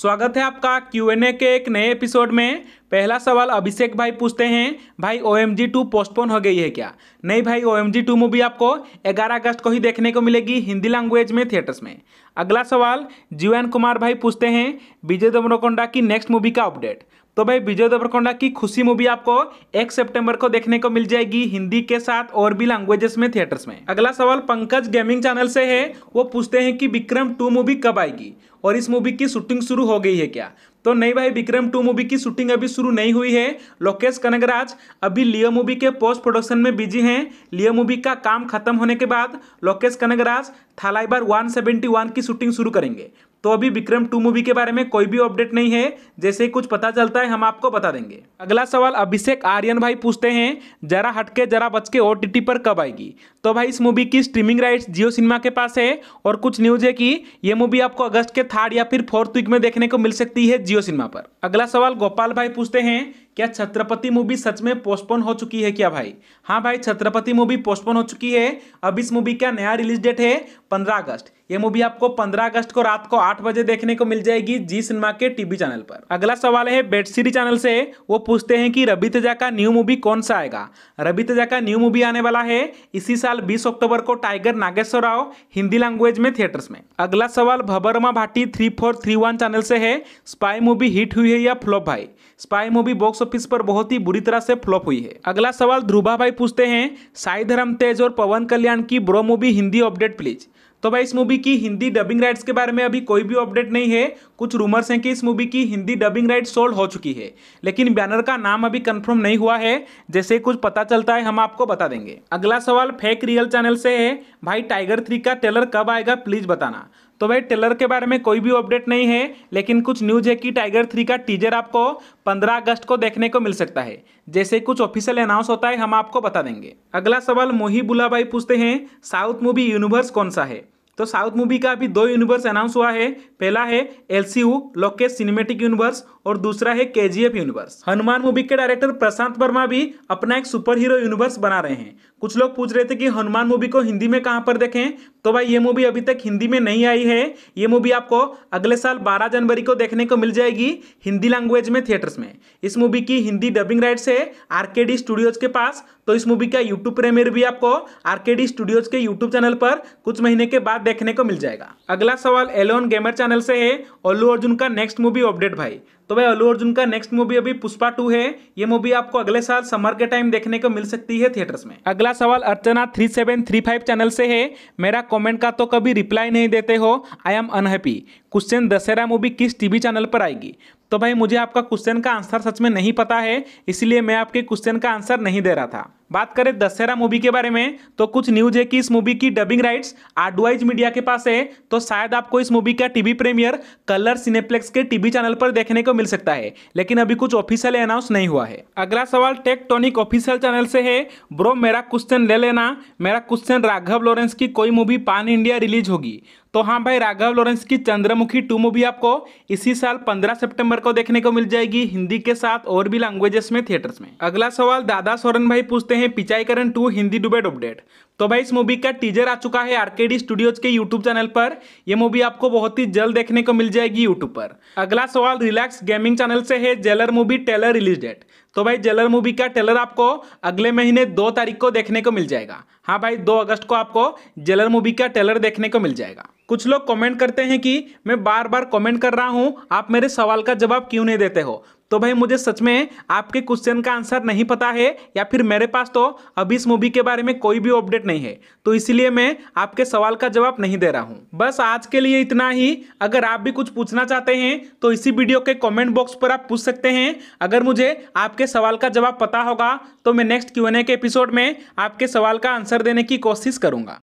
स्वागत है आपका क्यू एन ए के एक नए एपिसोड में पहला सवाल अभिषेक भाई पूछते हैं भाई O M G two postpone हो गई है क्या नहीं भाई O M G two movie आपको 11 अगस्त को ही देखने को मिलेगी हिंदी लैंग्वेज में थिएटर्स में अगला सवाल जीवन कुमार भाई पूछते हैं विजय देवरकोंडा की नेक्स्ट मूवी का अपडेट तो भाई विजय देवरकोंडा की खुशी मूवी आपको 1 सितंबर को देखने को मिल जाएगी हिंदी के साथ और भी लैंग्वेजेस में थिएटर्स में अगला सवाल पंकज गेमिंग चैनल से है वो पूछते हैं कि विक्रम टू मूवी कब आएगी और इस मूवी की शूटिंग शुरू हो गई है क्या तो नहीं भाई विक्रम टू मूवी की शूटिंग अभी शुरू नहीं हुई है लोकेश कनगराज अभी लियो मूवी के पोस्ट प्रोडक्शन में बिजी हैं लियो मूवी का काम खत्म होने के बाद लोकेश कनगराज थालाइबार 171 की शूटिंग शुरू करेंगे तो अभी विक्रम टू मूवी के बारे में कोई भी अपडेट नहीं है जैसे ही कुछ पता चलता है हम आपको बता देंगे अगला सवाल अभिषेक आर्यन भाई पूछते हैं जरा हटके जरा बच के ओ पर कब आएगी तो भाई इस मूवी की स्ट्रीमिंग राइट्स जियो सिनेमा के पास है और कुछ न्यूज है कि ये मूवी आपको अगस्त के थर्ड या फिर फोर्थ वीक में देखने को मिल सकती है जियो सिनेमा पर अगला सवाल गोपाल भाई पूछते हैं क्या छत्रपति मूवी सच में पोस्टपोन हो चुकी है क्या भाई हाँ भाई छत्रपति मूवी पोस्टपोन हो चुकी है अब इस मूवी का नया रिलीज डेट है पंद्रह अगस्त ये मूवी आपको 15 अगस्त को रात को 8 बजे देखने को मिल जाएगी जी सिनेमा के टीवी चैनल पर अगला सवाल है बेट सीरी चैनल से वो पूछते हैं कि रवि तेजा का न्यू मूवी कौन सा आएगा रवि तेजा का न्यू मूवी आने वाला है इसी साल 20 अक्टूबर को टाइगर नागेश्वर राव हिंदी लैंग्वेज में थिएटर्स में अगला सवाल भबरमा भाटी थ्री चैनल से है स्पाई मूवी हिट हुई है या फ्लॉप भाई स्पाई मूवी बॉक्स ऑफिस पर बहुत ही बुरी तरह से फ्लॉप हुई है अगला सवाल ध्रुवा भाई पूछते हैं साई धर्म तेज और पवन कल्याण की bro movie Hindi update please तो भाई इस मूवी की हिंदी डबिंग राइट्स के बारे में अभी कोई भी अपडेट नहीं है कुछ रूमर्स हैं कि इस मूवी की हिंदी डबिंग राइट सोल्ड हो चुकी है लेकिन बैनर का नाम अभी कंफर्म नहीं हुआ है जैसे कुछ पता चलता है हम आपको बता देंगे अगला सवाल फेक रियल चैनल से है भाई टाइगर थ्री का ट्रेलर कब आएगा प्लीज बताना तो भाई टेलर के बारे में कोई भी अपडेट नहीं है लेकिन कुछ न्यूज है कि टाइगर थ्री का टीजर आपको 15 अगस्त को देखने को मिल सकता है जैसे कुछ ऑफिशियल अनाउंस होता है हम आपको बता देंगे अगला सवाल मोही बुला भाई पूछते हैं साउथ मूवी यूनिवर्स कौन सा है तो साउथ मूवी का अभी दो यूनिवर्स अनाउंस हुआ है पहला है एलसीयू लोकेश सिनेमेटिक यूनिवर्स और दूसरा है केजीएफ यूनिवर्स हनुमान मूवी के डायरेक्टर प्रशांत वर्मा भी अपना एक सुपर हीरो यूनिवर्स बना रहे हैं कुछ लोग पूछ रहे थे कि हनुमान मूवी को हिंदी में कहाँ पर देखें तो भाई ये मूवी अभी तक हिंदी में नहीं आई है ये मूवी आपको अगले साल 12 जनवरी को देखने को मिल जाएगी हिंदी लैंग्वेज में थिएटर्स में इस मूवी की हिंदी डबिंग राइट्स है आरकेडी स्टूडियोज के पास तो इस मूवी का यूट्यूब प्रेमियर भी आपको आरकेडी स्टूडियोज के यूट्यूब चैनल पर कुछ महीने के बाद देखने को मिल जाएगा अगला सवाल एलोन गेमर चैनल चैनल से है अल्लू अर्जुन का नेक्स्ट मूवी अपडेट भाई तो भाई अल्लू अर्जुन का नेक्स्ट मूवी अभी पुष्पा टू है ये मूवी आपको अगले साल समर के टाइम देखने को मिल सकती है थिएटर्स में अगला सवाल Archana three seven three five channel से है मेरा कमेंट का तो कभी रिप्लाई नहीं देते हो I M unhappy question Dasara movie किस टीवी चैनल पर आएगी तो भाई मुझे आपका क्वेश्चन का आंसर सच में नहीं पता है इसलिए मैं आपके क्वेश्चन का आंसर नहीं दे रहा था बात करें दशहरा मूवी के बारे में तो कुछ न्यूज है कि इस मूवी की डबिंग राइट्स आडवाइज मीडिया के पास है तो शायद आपको इस मूवी का टीवी प्रीमियर कलर सिनेप्लेक्स के टीवी चैनल पर देखने को मिल सकता है लेकिन अभी कुछ ऑफिशियल अनाउंस नहीं हुआ है अगला सवाल टेक्टोनिक ऑफिशियल चैनल से है ब्रो मेरा क्वेश्चन ले लेना मेरा क्वेश्चन राघव लॉरेंस की कोई मूवी पान इंडिया रिलीज होगी तो हाँ भाई राघव लॉरेंस की चंद्रमुखी टू मूवी आपको इसी साल 15 सितंबर को देखने को मिल जाएगी हिंदी के साथ और भी लैंग्वेजेस में थिएटर्स में अगला सवाल दादा सोरेन भाई पूछते हैं Pichaikkaran two Hindi dubbed update तो भाई इस मूवी का टीजर आ चुका है आरकेडी स्टूडियोज के यूट्यूब चैनल पर यह मूवी आपको बहुत ही जल्द देखने को मिल जाएगी यूट्यूब पर अगला सवाल रिलैक्स गेमिंग चैनल से है Jailer movie trailer release date तो भाई जेलर मूवी का ट्रेलर आपको अगले महीने दो तारीख को देखने को मिल जाएगा हाँ भाई दो अगस्त को आपको जेलर मूवी का ट्रेलर देखने को मिल जाएगा कुछ लोग कमेंट करते हैं कि मैं बार बार कमेंट कर रहा हूँ आप मेरे सवाल का जवाब क्यों नहीं देते हो तो भाई मुझे सच में आपके क्वेश्चन का आंसर नहीं पता है या फिर मेरे पास तो अभी इस मूवी के बारे में कोई भी अपडेट नहीं है तो इसलिए मैं आपके सवाल का जवाब नहीं दे रहा हूँ बस आज के लिए इतना ही अगर आप भी कुछ पूछना चाहते हैं तो इसी वीडियो के कॉमेंट बॉक्स पर आप पूछ सकते हैं अगर मुझे आपके सवाल का जवाब पता होगा तो मैं नेक्स्ट क्यू के एपिसोड में आपके सवाल का आंसर देने की कोशिश करूँगा